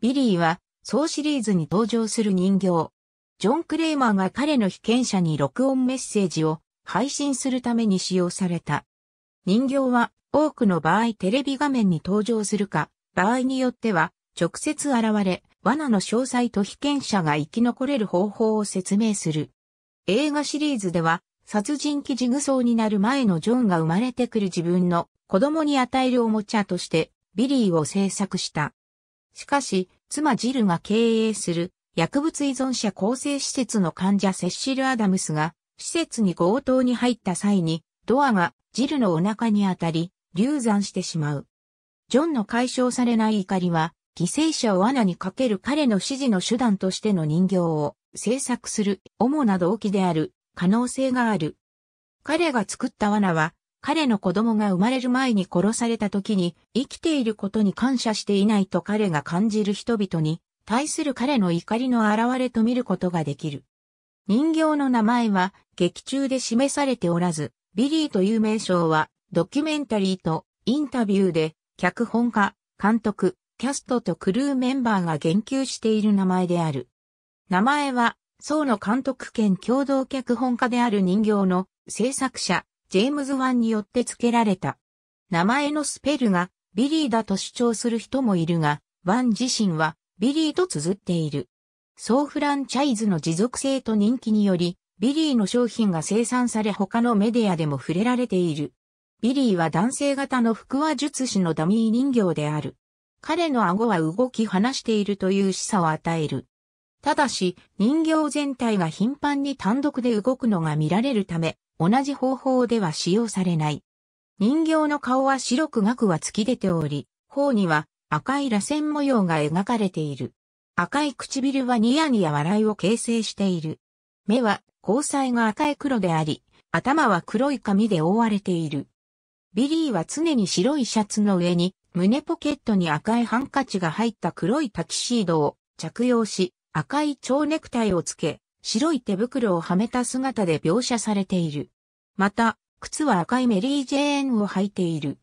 ビリーは、総シリーズに登場する人形。ジョン・クレーマーが彼の被験者に録音メッセージを配信するために使用された。人形は多くの場合テレビ画面に登場するか、場合によっては直接現れ、罠の詳細と被験者が生き残れる方法を説明する。映画シリーズでは、殺人鬼ジグソーになる前のジョンが生まれてくる自分の子供に与えるおもちゃとしてビリーを制作した。しかし、妻ジルが経営する薬物依存者構成施設の患者セッシル・アダムスが施設に強盗に入った際にドアがジルのお腹に当たり流産してしまう。ジョンの解消されない怒りは犠牲者を罠にかける彼の指示の手段としての人形を制作する主な動機である可能性がある。彼が作った罠は彼の子供が生まれる前に殺された時に、生きていることに感謝していないと彼が感じる人々に、対する彼の怒りの現れと見ることができる。人形の名前は劇中で示されておらず、ビリーという名称はドキュメンタリーとインタビューで脚本家、監督、キャストとクルーメンバーが言及している名前である。名前は、層の監督兼共同脚本家である人形の制作者、ジェームズ・ワンによって付けられた。名前のスペルがビリーだと主張する人もいるが、ワン自身はビリーと綴っている。総フランチャイズの持続性と人気により、ビリーの商品が生産され他のメディアでも触れられている。ビリーは男性型の腹話術師のダミー人形である。彼の顎は動き話しているという示唆を与える。ただし、人形全体が頻繁に単独で動くのが見られるため、同じ方法では使用されない。人形の顔は白く額は突き出ており、頬には赤い螺旋模様が描かれている。赤い唇はニヤニヤ笑いを形成している。目は交際が赤い黒であり、頭は黒い髪で覆われている。ビリーは常に白いシャツの上に、胸ポケットに赤いハンカチが入った黒いタキシードを着用し、赤い蝶ネクタイをつけ、白い手袋をはめた姿で描写されている。また、靴は赤いメリー・ジェーンを履いている。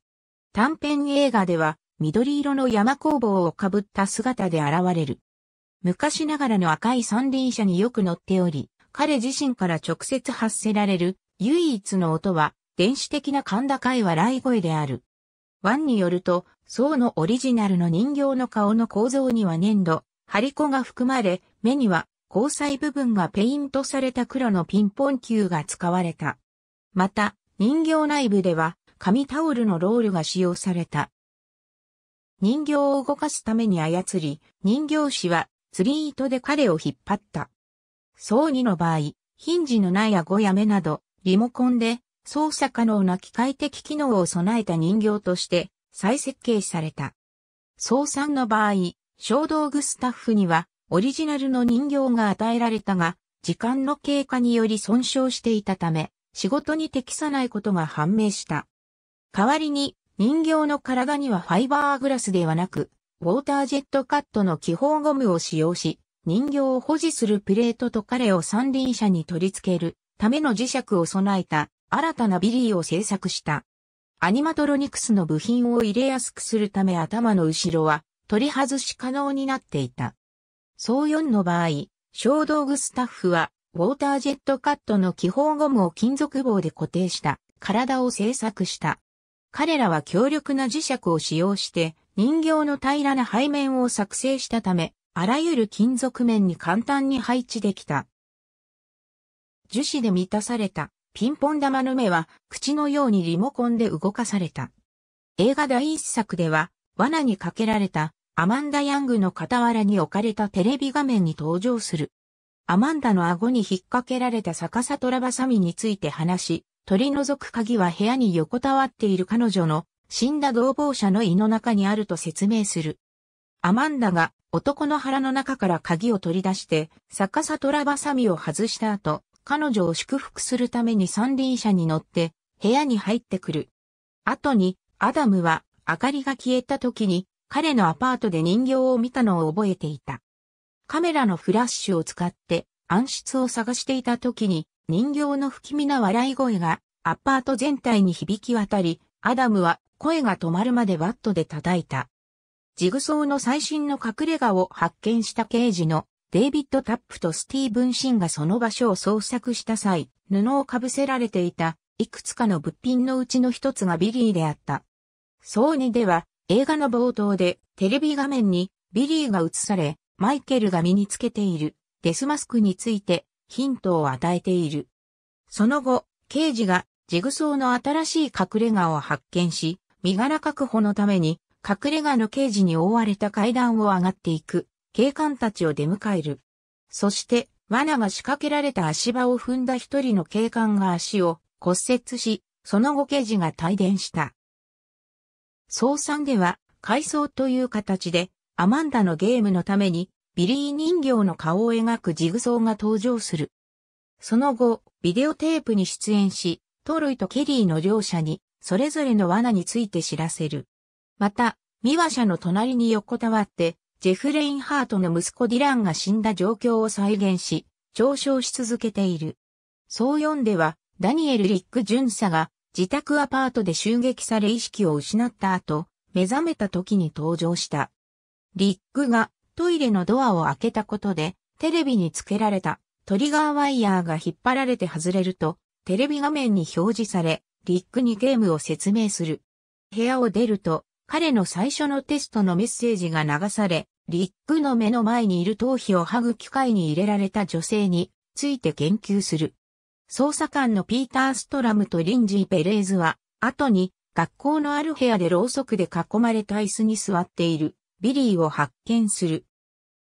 短編映画では、緑色の山工房をかぶった姿で現れる。昔ながらの赤い三輪車によく乗っており、彼自身から直接発せられる唯一の音は、電子的な甲高い笑い声である。ワンによると、層のオリジナルの人形の顔の構造には粘土、張り子が含まれ、目には交際部分がペイントされた黒のピンポン球が使われた。また、人形内部では紙タオルのロールが使用された。人形を動かすために操り、人形師は釣り糸で彼を引っ張った。葬儀の場合、ヒンジの苗やゴや目など、リモコンで操作可能な機械的機能を備えた人形として再設計された。葬産の場合、小道具スタッフにはオリジナルの人形が与えられたが、時間の経過により損傷していたため、仕事に適さないことが判明した。代わりに、人形の体にはファイバーグラスではなく、ウォータージェットカットの気泡ゴムを使用し、人形を保持するプレートと彼を三輪車に取り付けるための磁石を備えた新たなビリーを製作した。アニマトロニクスの部品を入れやすくするため頭の後ろは取り外し可能になっていた。総4の場合、小道具スタッフは、ウォータージェットカットの気泡ゴムを金属棒で固定した体を製作した。彼らは強力な磁石を使用して人形の平らな背面を作成したため、あらゆる金属面に簡単に配置できた。樹脂で満たされたピンポン玉の目は口のようにリモコンで動かされた。映画第一作では罠にかけられたアマンダ・ヤングの傍らに置かれたテレビ画面に登場する。アマンダの顎に引っ掛けられた逆さトラバサミについて話し、取り除く鍵は部屋に横たわっている彼女の死んだ同房者の胃の中にあると説明する。アマンダが男の腹の中から鍵を取り出して、逆さトラバサミを外した後、彼女を祝福するために三輪車に乗って部屋に入ってくる。後に、アダムは明かりが消えた時に彼のアパートで人形を見たのを覚えていた。カメラのフラッシュを使って暗室を探していた時に人形の不気味な笑い声がアパート全体に響き渡り、アダムは声が止まるまでバットで叩いた。ジグソーの最新の隠れ家を発見した刑事のデイビッド・タップとスティーブン・シンがその場所を捜索した際、布をかぶせられていたいくつかの物品のうちの一つがビリーであった。そうにでは映画の冒頭でテレビ画面にビリーが映され、マイケルが身につけているデスマスクについてヒントを与えている。その後、刑事がジグソーの新しい隠れ家を発見し、身柄確保のために隠れ家の刑事に覆われた階段を上がっていく警官たちを出迎える。そして、罠が仕掛けられた足場を踏んだ一人の警官が足を骨折し、その後刑事が帯電した。総産では、回想という形で、アマンダのゲームのために、ビリー人形の顔を描くジグソーが登場する。その後、ビデオテープに出演し、トロイとケリーの両者に、それぞれの罠について知らせる。また、ミワ社の隣に横たわって、ジェフ・レインハートの息子ディランが死んだ状況を再現し、上昇し続けている。そう読んでは、ダニエル・リック巡査が、自宅アパートで襲撃され意識を失った後、目覚めた時に登場した。リックがトイレのドアを開けたことで、テレビにつけられたトリガーワイヤーが引っ張られて外れると、テレビ画面に表示され、リックにゲームを説明する。部屋を出ると、彼の最初のテストのメッセージが流され、リックの目の前にいる頭皮を剥ぐ機械に入れられた女性について言及する。捜査官のピーター・ストラムとリンジー・ペレーズは、後に学校のある部屋でろうそくで囲まれた椅子に座っているビリーを発見する。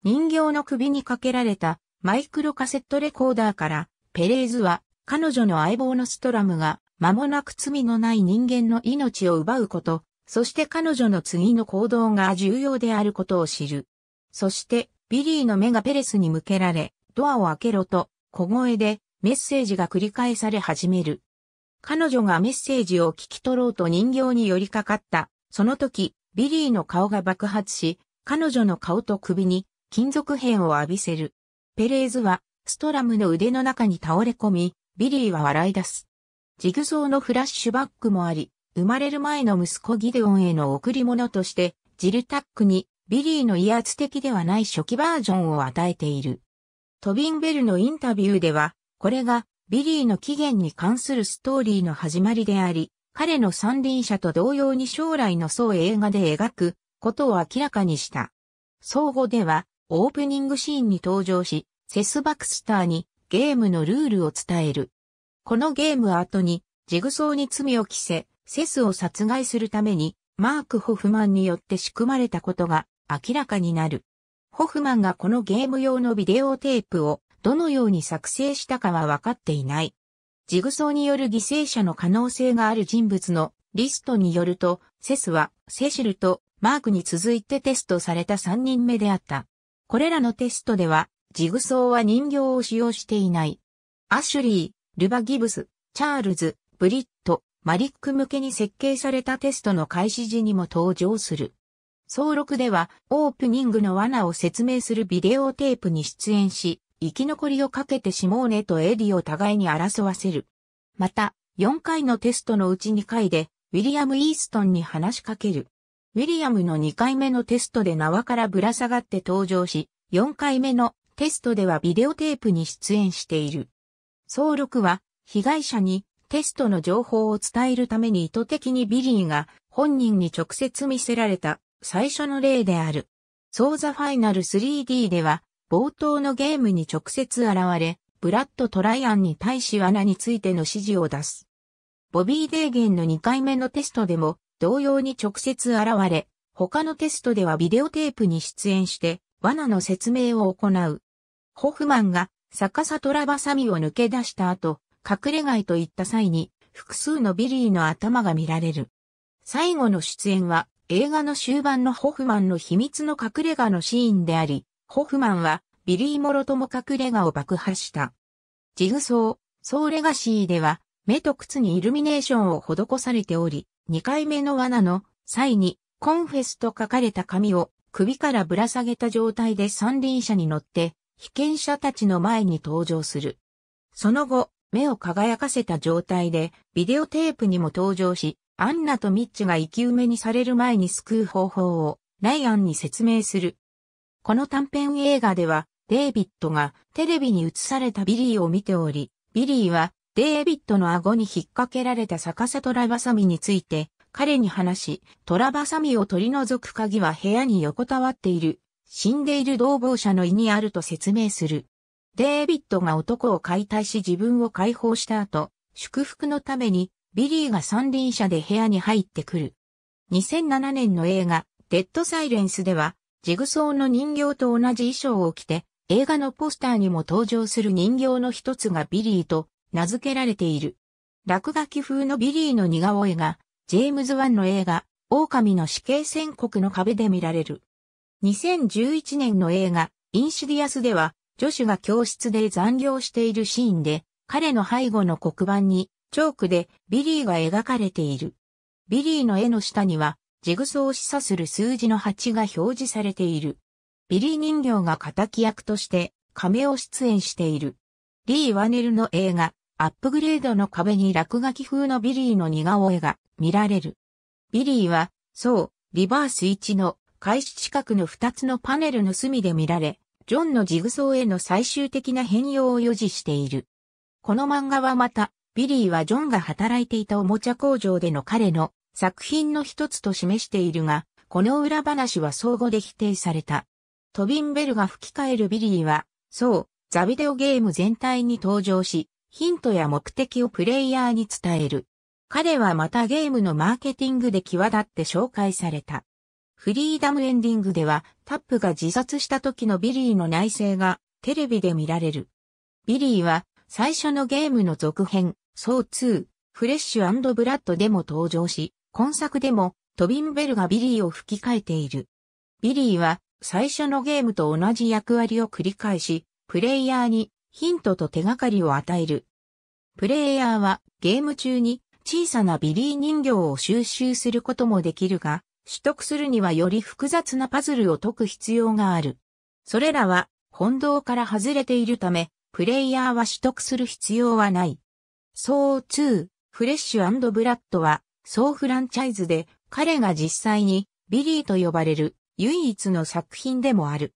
人形の首にかけられたマイクロカセットレコーダーからペレーズは彼女の相棒のストラムが間もなく罪のない人間の命を奪うこと、そして彼女の次の行動が重要であることを知る。そしてビリーの目がペレスに向けられ、ドアを開けろと小声でメッセージが繰り返され始める。彼女がメッセージを聞き取ろうと人形に寄りかかった。その時、ビリーの顔が爆発し、彼女の顔と首に金属片を浴びせる。ペレーズはストラムの腕の中に倒れ込み、ビリーは笑い出す。ジグソーのフラッシュバックもあり、生まれる前の息子ギデオンへの贈り物として、ジルタックにビリーの威圧的ではない初期バージョンを与えている。トビンベルのインタビューでは、これがビリーの起源に関するストーリーの始まりであり、彼の三輪車と同様に将来の層映画で描くことを明らかにした。相互ではオープニングシーンに登場し、セス・バクスターにゲームのルールを伝える。このゲーム後にジグソーに罪を着せ、セスを殺害するためにマーク・ホフマンによって仕組まれたことが明らかになる。ホフマンがこのゲーム用のビデオテープをどのように作成したかは分かっていない。ジグソーによる犠牲者の可能性がある人物のリストによると、セスはセシルとマークに続いてテストされた3人目であった。これらのテストでは、ジグソーは人形を使用していない。アシュリー、ルバ・ギブス、チャールズ、ブリット、マリック向けに設計されたテストの開始時にも登場する。総録ではオープニングの罠を説明するビデオテープに出演し、生き残りをかけてシモーネとエディを互いに争わせる。また、4回のテストのうち2回で、ウィリアム・イーストンに話しかける。ウィリアムの2回目のテストで縄からぶら下がって登場し、4回目のテストではビデオテープに出演している。総録は、被害者にテストの情報を伝えるために意図的にビリーが本人に直接見せられた最初の例である。ソーザファイナル 3D では冒頭のゲームに直接現れ、ブラッド・トライアンに対し罠についての指示を出す。ボビー・デーゲンの2回目のテストでも同様に直接現れ、他のテストではビデオテープに出演して罠の説明を行う。ホフマンが逆さトラバサミを抜け出した後、隠れ外といった際に複数のビリーの頭が見られる。最後の出演は映画の終盤のホフマンの秘密の隠れ家のシーンであり、ホフマンは、ビリー・モロとも隠れ家を爆破した。ジグソー、ソーレガシーでは、目と靴にイルミネーションを施されており、2回目の罠の際に、コンフェスと書かれた紙を首からぶら下げた状態で三輪車に乗って、被験者たちの前に登場する。その後、目を輝かせた状態で、ビデオテープにも登場し、アンナとミッチが生き埋めにされる前に救う方法を、ライアンに説明する。この短編映画では、デイビッドがテレビに映されたビリーを見ており、ビリーはデイビッドの顎に引っ掛けられた逆さトラバサミについて彼に話し、トラバサミを取り除く鍵は部屋に横たわっている、死んでいる同房者の胃にあると説明する。デイビッドが男を解体し自分を解放した後、祝福のためにビリーが三輪車で部屋に入ってくる。2007年の映画、デッドサイレンスでは、ジグソーの人形と同じ衣装を着て、映画のポスターにも登場する人形の一つがビリーと名付けられている。落書き風のビリーの似顔絵が、ジェームズ・ワンの映画、狼の死刑宣告の壁で見られる。2011年の映画、インシディアスでは、女子が教室で残業しているシーンで、彼の背後の黒板に、チョークでビリーが描かれている。ビリーの絵の下には、ジグソーを示唆する数字の8が表示されている。ビリー人形が敵役として亀を出演している。リー・ワネルの映画、アップグレードの壁に落書き風のビリーの似顔絵が見られる。ビリーは、そう、リバース1の開始近くの2つのパネルの隅で見られ、ジョンのジグソーへの最終的な変容を予示している。この漫画はまた、ビリーはジョンが働いていたおもちゃ工場での彼の作品の一つと示しているが、この裏話は相互で否定された。トビンベルが吹き替えるビリーは、そう、ザビデオゲーム全体に登場し、ヒントや目的をプレイヤーに伝える。彼はまたゲームのマーケティングで際立って紹介された。フリーダムエンディングでは、タップが自殺した時のビリーの内政がテレビで見られる。ビリーは最初のゲームの続編、ソー2、フレッシュブラッドでも登場し、今作でもトビンベルがビリーを吹き替えている。ビリーは最初のゲームと同じ役割を繰り返し、プレイヤーにヒントと手がかりを与える。プレイヤーはゲーム中に小さなビリー人形を収集することもできるが、取得するにはより複雑なパズルを解く必要がある。それらは本堂から外れているため、プレイヤーは取得する必要はない。ソー2、フレッシュブラッドは総フランチャイズで彼が実際にビリーと呼ばれる唯一の作品でもある。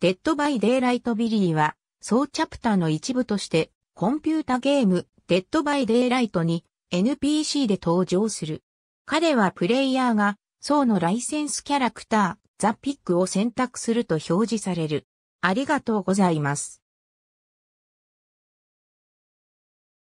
デッドバイデイライトビリーは総チャプターの一部としてコンピュータゲームデッドバイデイライトに NPC で登場する。彼はプレイヤーが層のライセンスキャラクターザ・ピックを選択すると表示される。ありがとうございます。